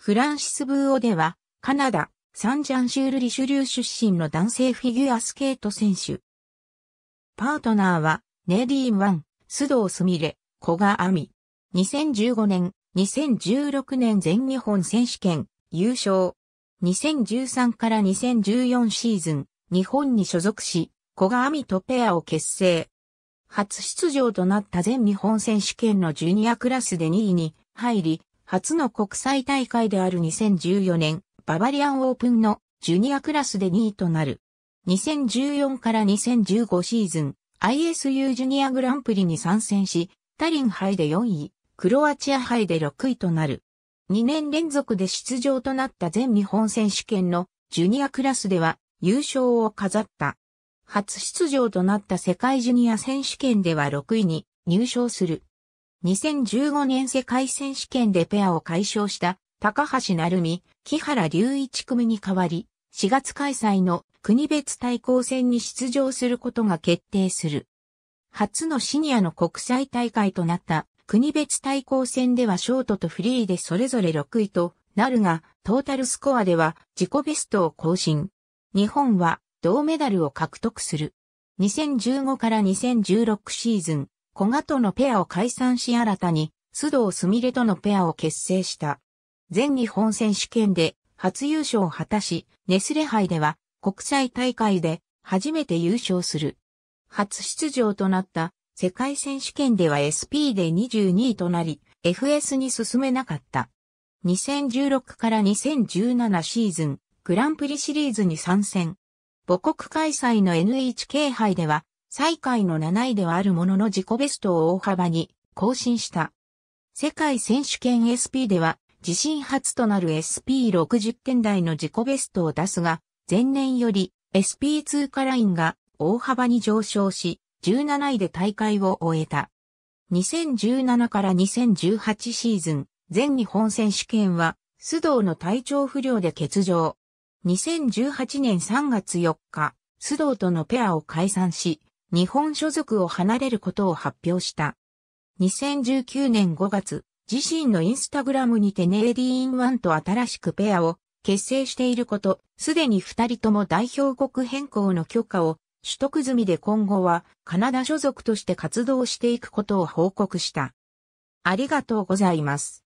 フランシス・ブーオでは、カナダ、サンジャンシュール・リシュリュー出身の男性フィギュアスケート選手。パートナーは、ネディー・ン・ワン、須藤すみれ、小賀亜美。2015年、2016年全日本選手権、優勝。2013から2014シーズン、日本に所属し、小賀亜美とペアを結成。初出場となった全日本選手権のジュニアクラスで2位に入り、初の国際大会である2014年、ババリアンオープンのジュニアクラスで2位となる。2014から2015シーズン、ISU ジュニアグランプリに参戦し、タリン杯で4位、クロアチア杯で6位となる。2年連続で出場となった全日本選手権のジュニアクラスでは優勝を飾った。初出場となった世界ジュニア選手権では6位に入賞する。2015年世界選手権でペアを解消した高橋成美、木原隆一組に代わり、4月開催の国別対抗戦に出場することが決定する。初のシニアの国際大会となった国別対抗戦ではショートとフリーでそれぞれ6位となるが、トータルスコアでは自己ベストを更新。日本は銅メダルを獲得する。2015から2016シーズン、小賀とのペアを解散し新たに、須藤すみれとのペアを結成した。全日本選手権で初優勝を果たし、ネスレ杯では国際大会で初めて優勝する。初出場となった世界選手権では SP で22位となり、FS に進めなかった。2016から2017シーズン、グランプリシリーズに参戦。母国開催の NHK 杯では最下位の7位ではあるものの自己ベストを大幅に更新した。世界選手権 SP では自身初となる SP60 点台の自己ベストを出すが、前年より s p 通過ラインが大幅に上昇し、17位で大会を終えた。2017から2018シーズン、全日本選手権は、須藤の体調不良で欠場。2018年3月4日、須藤とのペアを解散し、日本所属を離れることを発表した。2019年5月、自身のインスタグラムにてネイディーン・ワンと新しくペアを結成していること、すでに二人とも代表国変更の許可を取得済みで今後はカナダ所属として活動していくことを報告した。ありがとうございます。